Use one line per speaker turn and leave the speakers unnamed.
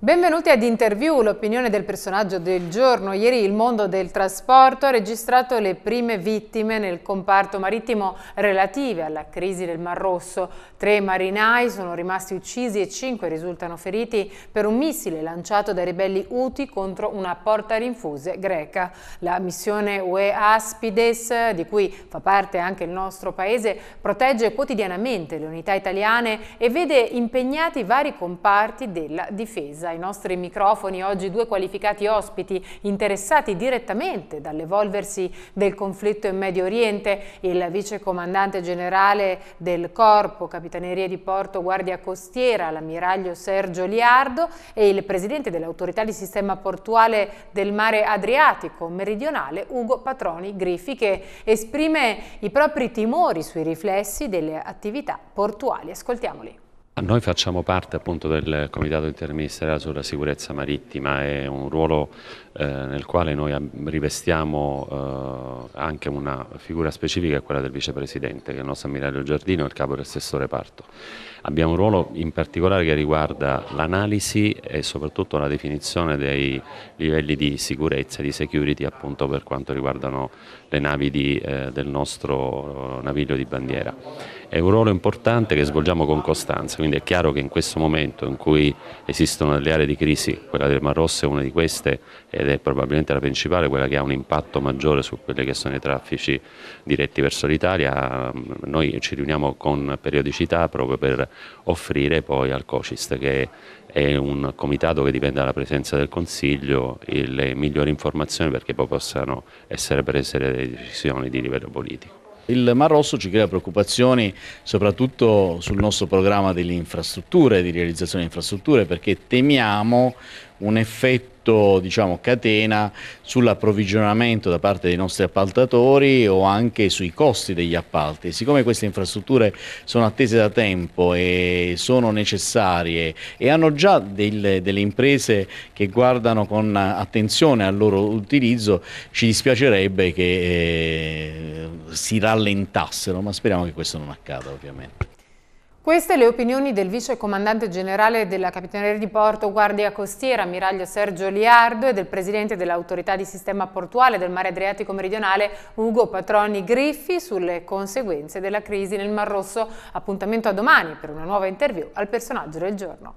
Benvenuti ad Interview, l'opinione del personaggio del giorno. Ieri il mondo del trasporto ha registrato le prime vittime nel comparto marittimo relative alla crisi del Mar Rosso. Tre marinai sono rimasti uccisi e cinque risultano feriti per un missile lanciato dai ribelli Houthi contro una porta rinfuse greca. La missione UE Aspides, di cui fa parte anche il nostro paese, protegge quotidianamente le unità italiane e vede impegnati vari comparti della difesa ai nostri microfoni oggi due qualificati ospiti interessati direttamente dall'evolversi del conflitto in Medio Oriente, il vicecomandante generale del Corpo Capitaneria di Porto Guardia Costiera, l'ammiraglio Sergio Liardo e il presidente dell'autorità di sistema portuale del mare Adriatico meridionale Ugo Patroni Griffi che esprime i propri timori sui riflessi delle attività portuali. Ascoltiamoli.
Noi facciamo parte appunto del Comitato Interministeriale sulla Sicurezza Marittima, è un ruolo eh, nel quale noi rivestiamo eh, anche una figura specifica, quella del Vicepresidente, che è il nostro ammiraglio Giardino e il Capo del Sessore Parto. Abbiamo un ruolo in particolare che riguarda l'analisi e soprattutto la definizione dei livelli di sicurezza, di security appunto per quanto riguardano le navi di, eh, del nostro eh, naviglio di bandiera è un ruolo importante che svolgiamo con costanza, quindi è chiaro che in questo momento in cui esistono delle aree di crisi, quella del Mar Rosso è una di queste ed è probabilmente la principale, quella che ha un impatto maggiore su quelli che sono i traffici diretti verso l'Italia, noi ci riuniamo con periodicità proprio per offrire poi al COCIST che è un comitato che dipende dalla presenza del Consiglio le migliori informazioni perché poi possano essere prese le decisioni di livello politico.
Il Mar Rosso ci crea preoccupazioni soprattutto sul nostro programma delle infrastrutture, di realizzazione di infrastrutture, perché temiamo un effetto diciamo, catena sull'approvvigionamento da parte dei nostri appaltatori o anche sui costi degli appalti. Siccome queste infrastrutture sono attese da tempo e sono necessarie e hanno già delle, delle imprese che guardano con attenzione al loro utilizzo, ci dispiacerebbe che eh, si rallentassero, ma speriamo che questo non accada ovviamente.
Queste le opinioni del vice comandante generale della Capitaneria di Porto Guardia Costiera, ammiraglio Sergio Liardo, e del presidente dell'autorità di sistema portuale del mare Adriatico meridionale Ugo Patroni Griffi sulle conseguenze della crisi nel Mar Rosso. Appuntamento a domani per una nuova interview al personaggio del giorno.